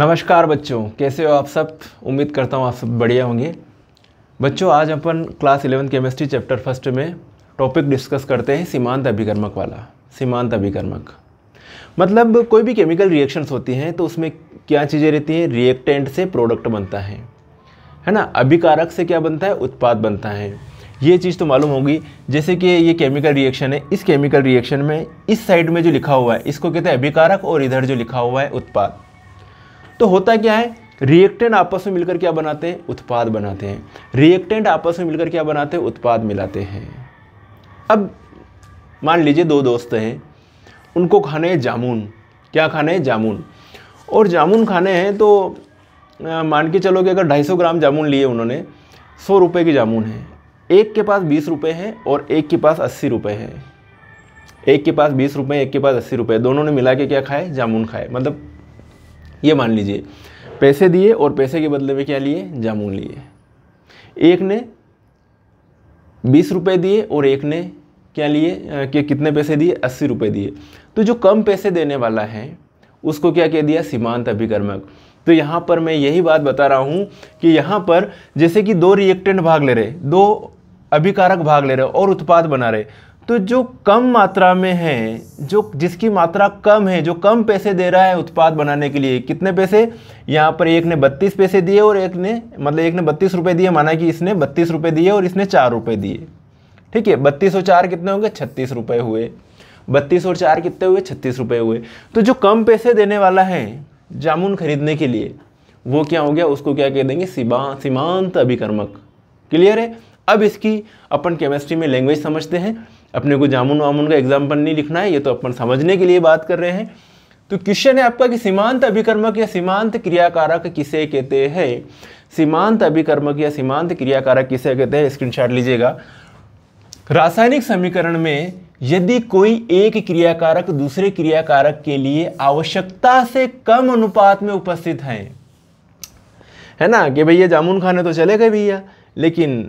नमस्कार बच्चों कैसे हो आप सब उम्मीद करता हूँ आप सब बढ़िया होंगे बच्चों आज अपन class eleven chemistry chapter first में टॉपिक डिस्कस करते हैं सीमांत अभिकर्मक वाला सीमांत अभिकर्मक मतलब कोई भी केमिकल रिएक्शंस होती हैं तो उसमें क्या चीज़ें रहती हैं रिएक्टेंट से प्रोडक्ट बनता है है ना अभिकारक से क्या बनता है उत्पाद बनता है ये चीज़ तो मालूम होगी जैसे कि ये केमिकल रिएक्शन है इस केमिकल रिएक्शन में इस साइड में जो लिखा हुआ है इसको कहते हैं अभिकारक और इधर जो लिखा हुआ है उत्पाद तो होता क्या है रिएक्टेंट आपस में मिलकर क्या बनाते हैं उत्पाद बनाते हैं रिएक्टेंट आपस में मिलकर क्या बनाते हैं उत्पाद मिलाते हैं अब मान लीजिए दो दोस्त हैं उनको खाने हैं जामुन क्या खाने हैं जामुन और जामुन खाने हैं तो मान के चलो कि अगर 250 ग्राम जामुन लिए उन्होंने सौ रुपये के जामुन हैं एक के पास बीस रुपये हैं और एक के पास अस्सी रुपये हैं एक के पास बीस रुपये एक के पास अस्सी रुपये दोनों ने मिला के क्या खाए जामुन खाए मतलब ये मान लीजिए पैसे दिए और पैसे के बदले में क्या लिए जामुन लिए एक ने बीस रुपये दिए और एक ने क्या लिए कि कितने पैसे दिए अस्सी रुपये दिए तो जो कम पैसे देने वाला है उसको क्या कह दिया सीमांत अभिकर्मक तो यहाँ पर मैं यही बात बता रहा हूँ कि यहाँ पर जैसे कि दो रिएक्टेंट भाग ले रहे दो अभिकारक भाग ले रहे और उत्पाद बना रहे तो जो कम मात्रा में है जो जिसकी मात्रा कम है जो कम पैसे दे रहा है उत्पाद बनाने के लिए कितने पैसे यहाँ पर एक ने बत्तीस पैसे दिए और एक ने मतलब एक ने बत्तीस रुपये दिए माना कि इसने बत्तीस रुपये दिए और इसने चार रुपये दिए ठीक है बत्तीस और चार कितने होंगे छत्तीस रुपये हुए बत्तीस और चार कितने हुए छत्तीस रुपये हुए तो जो कम पैसे देने वाला है जामुन खरीदने के लिए वो क्या हो गया उसको क्या कह देंगे सीमा सीमांत अभिकर्मक क्लियर है अब इसकी अपन केमिस्ट्री में लैंग्वेज समझते हैं अपने को जामुन वामुन का एग्जाम्पल नहीं लिखना है ये तो अपन समझने के लिए बात कर रहे हैं तो क्वेश्चन है आपका कि सीमांत अभिकर्मक या सीमांत क्रियाकारक किसे कहते हैं सीमांत अभिकर्मक या सीमांत क्रियाकारक किसे कहते हैं स्क्रीनशॉट लीजिएगा रासायनिक समीकरण में यदि कोई एक क्रियाकारक दूसरे क्रियाकारक के लिए आवश्यकता से कम अनुपात में उपस्थित हैं है ना कि भैया जामुन खाने तो चले गए भैया लेकिन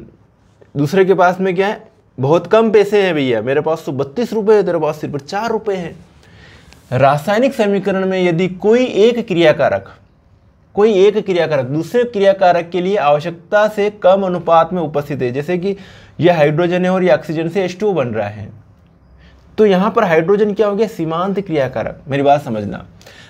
दूसरे के पास में क्या है बहुत कम पैसे हैं भैया मेरे पास तो बत्तीस रुपये है तेरे पास सिर्फ चार रुपये हैं रासायनिक समीकरण में यदि कोई एक क्रियाकारक कोई एक क्रियाकारक दूसरे क्रियाकारक के लिए आवश्यकता से कम अनुपात में उपस्थित है जैसे कि यह हाइड्रोजन है और यह ऑक्सीजन से एस बन रहा है तो यहाँ पर हाइड्रोजन क्या हो गया सीमांत क्रियाकारक मेरी बात समझना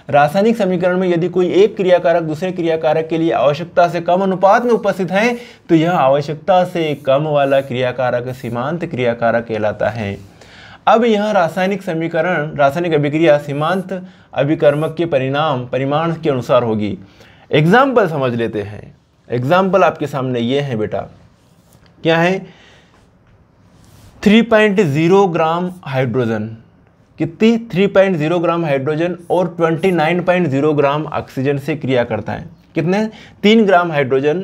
रासायनिक समीकरण में यदि कोई एक क्रियाकारक दूसरे क्रियाकारक के लिए आवश्यकता से कम अनुपात में उपस्थित है तो यह आवश्यकता से कम वाला क्रियाकारक सीमांत क्रियाकारक कहलाता है अब यह रासायनिक समीकरण रासायनिक अभिक्रिया सीमांत अभिकर्मक के परिणाम परिमाण के अनुसार होगी एग्जाम्पल समझ लेते हैं एग्जाम्पल आपके सामने ये है बेटा क्या है three point zero gram hydrogen कितनी three point zero gram hydrogen और twenty nine point zero gram oxygen से क्रिया करता है कितने तीन ग्राम हाइड्रोजन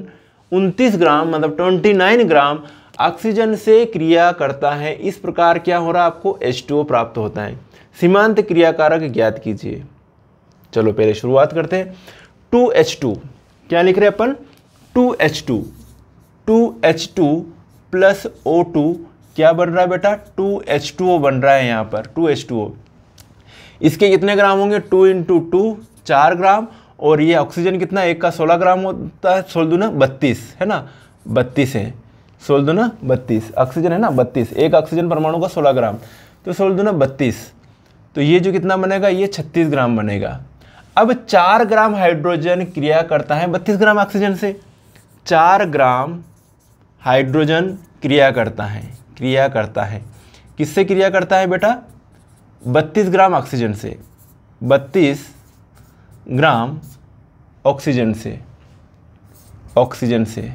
29 ग्राम मतलब ट्वेंटी नाइन ग्राम ऑक्सीजन से क्रिया करता है इस प्रकार क्या हो रहा है आपको एच प्राप्त होता है सीमांत क्रियाकारक ज्ञात कीजिए चलो पहले शुरुआत करते हैं टू एच टू क्या लिख रहे हैं अपन two H two two H two plus O two क्या बन रहा है बेटा टू एच टू ओ बन रहा है यहाँ पर टू एच टू ओ इसके कितने ग्राम होंगे टू इंटू टू चार ग्राम और ये ऑक्सीजन कितना एक का सोलह ग्राम होता है सोलह ना बत्तीस है ना बत्तीस है सोलह ना बत्तीस ऑक्सीजन है ना बत्तीस एक ऑक्सीजन परमाणु का सोलह ग्राम तो सोलह ना बत्तीस तो ये जो कितना बनेगा ये छत्तीस ग्राम बनेगा अब चार ग्राम हाइड्रोजन क्रिया करता है बत्तीस ग्राम ऑक्सीजन से चार ग्राम हाइड्रोजन क्रिया करता है क्रिया करता है किससे क्रिया करता है बेटा 32 ग्राम ऑक्सीजन से 32 ग्राम ऑक्सीजन से ऑक्सीजन से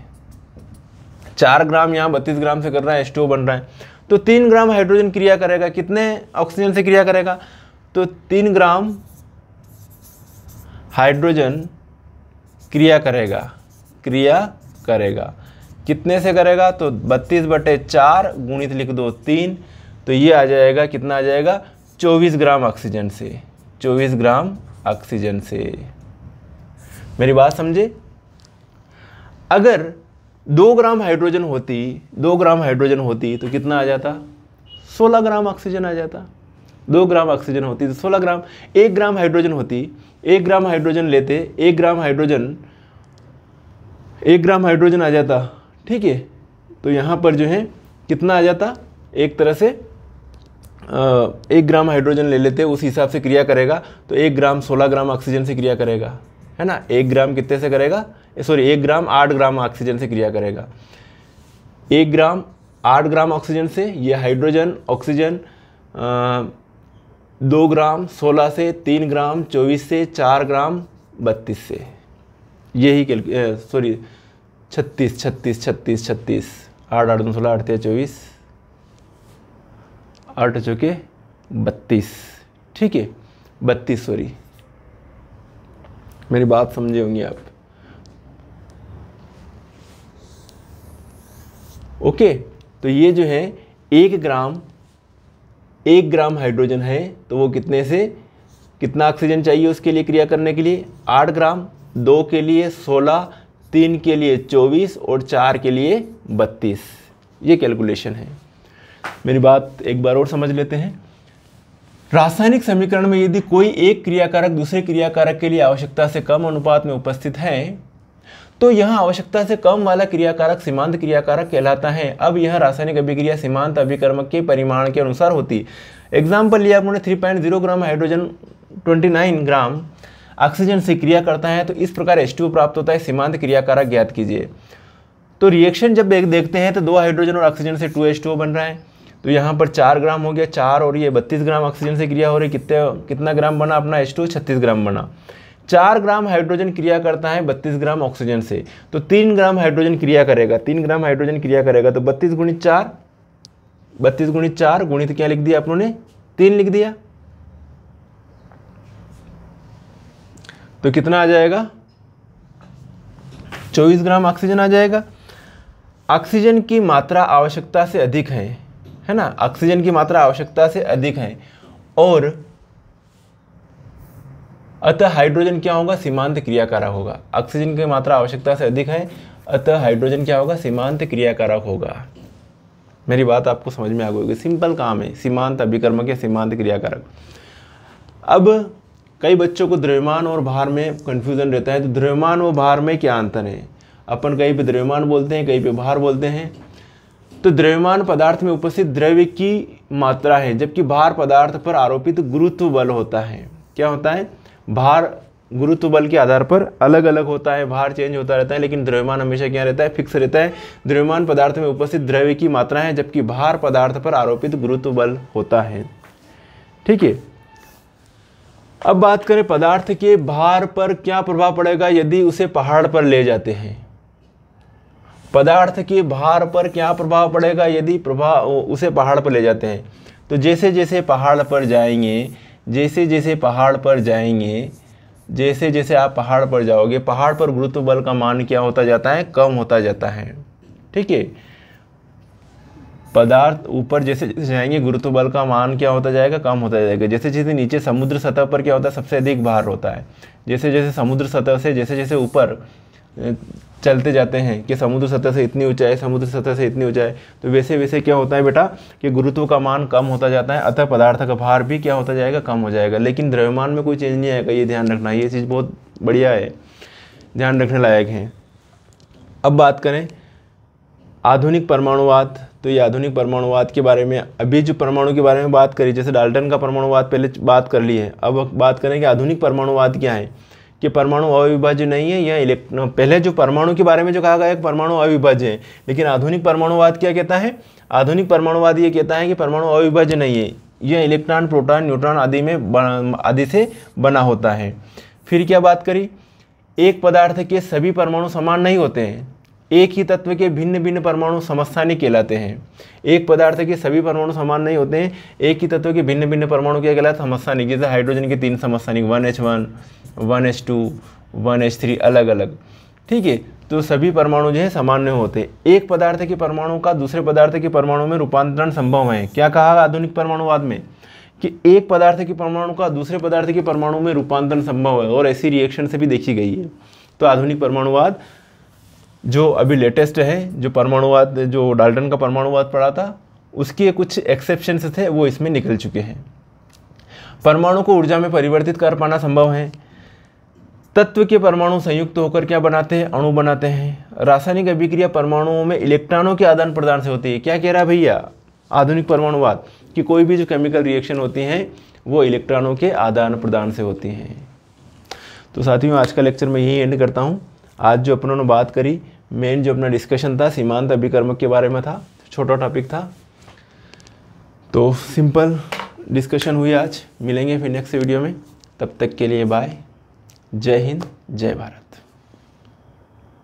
चार ग्राम यहाँ बत्तीस ग्राम से कर रहा है एस बन रहा है तो तीन ग्राम हाइड्रोजन क्रिया करेगा कितने ऑक्सीजन से क्रिया करेगा तो तीन ग्राम हाइड्रोजन क्रिया करेगा क्रिया करेगा कितने से करेगा तो बत्तीस बटे चार गुणित लिख दो तीन तो ये आ जाएगा कितना आ जाएगा चौबीस ग्राम ऑक्सीजन से चौबीस ग्राम ऑक्सीजन से मेरी बात समझे अगर दो ग्राम हाइड्रोजन होती दो ग्राम हाइड्रोजन होती तो कितना आ जाता सोलह ग्राम ऑक्सीजन आ जाता दो ग्राम ऑक्सीजन होती तो सोलह ग्राम एक ग्राम हाइड्रोजन होती एक ग्राम हाइड्रोजन लेते एक ग्राम हाइड्रोजन एक ग्राम हाइड्रोजन आ जाता ठीक है तो यहाँ पर जो है कितना आ जाता एक तरह से एक ग्राम हाइड्रोजन ले लेते उस हिसाब से क्रिया करेगा तो एक ग्राम सोलह ग्राम ऑक्सीजन से क्रिया करेगा है ना एक ग्राम कितने से करेगा सॉरी एक ग्राम आठ ग्राम ऑक्सीजन से क्रिया करेगा एक ग्राम आठ ग्राम ऑक्सीजन से ये हाइड्रोजन ऑक्सीजन दो ग्राम सोलह से तीन ग्राम चौबीस से चार ग्राम बत्तीस से यही सॉरी छत्तीस छत्तीस छत्तीस छत्तीस आठ आठ दो सोलह अड़तीस चौबीस आठ चौके बत्तीस ठीक है बत्तीस सॉरी मेरी बात समझे होंगे आप ओके तो ये जो है एक ग्राम एक ग्राम हाइड्रोजन है तो वो कितने से कितना ऑक्सीजन चाहिए उसके लिए क्रिया करने के लिए आठ ग्राम दो के लिए सोलह तीन के लिए चौबीस और चार के लिए बत्तीस ये कैलकुलेशन है मेरी बात एक बार और समझ लेते हैं रासायनिक समीकरण में यदि कोई एक क्रियाकारक दूसरे क्रियाकारक के लिए आवश्यकता से कम अनुपात में उपस्थित है तो यह आवश्यकता से कम वाला क्रियाकारक सीमांत क्रियाकारक कहलाता है अब यह रासायनिक अभिक्रिया सीमांत अभिक्रमक के परिमाण के अनुसार होती एग्जाम्पल लिया उन्होंने 3.0 ग्राम हाइड्रोजन 29 ग्राम ऑक्सीजन से क्रिया करता है तो इस प्रकार एस प्राप्त होता है सीमांत क्रियाकारक ज्ञात कीजिए तो रिएक्शन जब एक देखते हैं तो दो हाइड्रोजन और ऑक्सीजन से टू एच टू बन रहा है तो यहाँ पर चार ग्राम हो गया चार और ये बत्तीस ग्राम ऑक्सीजन से क्रिया हो रही कितने कितना ग्राम बना अपना एस टू छत्तीस ग्राम बना चार ग्राम हाइड्रोजन क्रिया करता है बत्तीस ग्राम ऑक्सीजन से तो तीन ग्राम हाइड्रोजन क्रिया करेगा तीन ग्राम हाइड्रोजन क्रिया करेगा तो बत्तीस गुणित चार बत्तीस गुणित चार गुणित क्या लिख दिया आप लोगों ने तीन लिख दिया तो कितना आ जाएगा 24 ग्राम ऑक्सीजन आ जाएगा ऑक्सीजन की मात्रा आवश्यकता से अधिक है है ना ऑक्सीजन की मात्रा आवश्यकता से अधिक है और अतः हाइड्रोजन क्या होगा सीमांत क्रियाकारक होगा ऑक्सीजन की मात्रा आवश्यकता से अधिक है अतः हाइड्रोजन क्या होगा सीमांत क्रियाकारक होगा मेरी बात आपको समझ में आ गई होगी सिंपल काम है सीमांत अभिकर्मक या सीमांत क्रियाकारक अब कई बच्चों को द्रव्यमान और भार में कन्फ्यूज़न रहता है तो द्रव्यमान और भार में क्या अंतर है अपन कहीं पे द्रव्यमान बोलते हैं कहीं पे भार बोलते हैं तो द्रव्यमान पदार्थ में उपस्थित द्रव्य की मात्रा है जबकि भार पदार्थ पर आरोपित तो गुरुत्व बल होता है क्या होता है भार गुरुत्व बल के आधार पर अलग अलग होता है भार चेंज होता रहता है लेकिन द्रव्यमान हमेशा क्या रहता है फिक्स रहता है द्रव्यमान पदार्थ में उपस्थित द्रव्य की मात्रा है जबकि भार पदार्थ पर आरोपित गुरुत्व बल होता है ठीक है अब बात करें पदार्थ के भार पर क्या प्रभाव पड़ेगा यदि उसे पहाड़ पर ले जाते हैं पदार्थ के भार पर क्या प्रभाव पड़ेगा यदि प्रभाव उसे पहाड़ पर ले जाते हैं तो जैसे जैसे पहाड़ पर जाएंगे जैसे जैसे पहाड़ पर जाएंगे जैसे जैसे आप पहाड़ पर जाओगे पहाड़ पर गुरुत्व बल का मान क्या होता जाता है कम होता जाता है ठीक है पदार्थ ऊपर जैसे जैसे जाएंगे गुरुत्व बल का मान क्या होता जाएगा कम होता जाएगा जैसे जैसे नीचे समुद्र सतह पर क्या होता है सबसे अधिक भार होता है जैसे जैसे समुद्र सतह से जैसे जैसे ऊपर चलते जाते हैं कि समुद्र सतह से इतनी ऊंचाई समुद्र सतह से इतनी ऊंचाई तो वैसे वैसे क्या होता है बेटा कि गुरुत्व का मान कम होता जाता है अतः पदार्थ का भार भी क्या होता जाएगा कम हो जाएगा लेकिन द्रव्यमान में कोई चेंज नहीं आएगा ये ध्यान रखना ये चीज़ बहुत बढ़िया है ध्यान रखने लायक है अब बात करें आधुनिक परमाणुवाद तो ये आधुनिक परमाणुवाद के बारे में अभी जो परमाणु के बारे में बात करी जैसे डाल्टन का परमाणुवाद पहले बात कर ली है अब बात करें कि आधुनिक परमाणुवाद क्या है कि परमाणु अविभाज्य नहीं है यह इलेक्ट्रॉन पहले जो परमाणु के बारे में जो कहा गया है परमाणु अविभाज्य है लेकिन आधुनिक परमाणुवाद क्या कहता है आधुनिक परमाणुवाद ये कहता है कि परमाणु अविभाज्य नहीं है यह इलेक्ट्रॉन प्रोटॉन न्यूट्रॉन आदि में आदि से बना होता है फिर क्या बात करी एक पदार्थ के सभी परमाणु समान नहीं होते हैं एक ही तत्व के भिन्न भिन्न परमाणु नहीं कहलाते हैं एक पदार्थ के सभी परमाणु समान नहीं होते हैं एक ही तत्व के भिन्न भिन्न परमाणु क्या कहलाते नहीं जैसे हाइड्रोजन के तीन नहीं one H one one H two one H three अलग अलग ठीक है तो सभी परमाणु जो है सामान्य होते एक पदार्थ के परमाणु का दूसरे पदार्थ के परमाणु में रूपांतरण संभव है क्या कहा आधुनिक परमाणुवाद में कि एक पदार्थ के परमाणु का दूसरे पदार्थ के परमाणु में रूपांतरण संभव है और ऐसी रिएक्शन से भी देखी गई है तो आधुनिक परमाणुवाद जो अभी लेटेस्ट है जो परमाणुवाद जो डाल्टन का परमाणुवाद पढ़ा था उसके कुछ एक्सेप्शन थे वो इसमें निकल चुके हैं परमाणु को ऊर्जा में परिवर्तित कर पाना संभव है तत्व के परमाणु संयुक्त तो होकर क्या बनाते हैं अणु बनाते हैं रासायनिक अभिक्रिया परमाणुओं में इलेक्ट्रॉनों के आदान प्रदान से होती है क्या कह रहा है भैया आधुनिक परमाणुवाद कि कोई भी जो केमिकल रिएक्शन होती हैं वो इलेक्ट्रॉनों के आदान प्रदान से होती हैं तो साथियों आज का लेक्चर मैं यही एंड करता हूँ आज जो अपनों ने बात करी मेन जो अपना डिस्कशन था सीमांत अभिकर्मक के बारे में था छोटा टॉपिक था तो सिंपल डिस्कशन हुई आज मिलेंगे फिर नेक्स्ट वीडियो में तब तक के लिए बाय जय हिंद जय भारत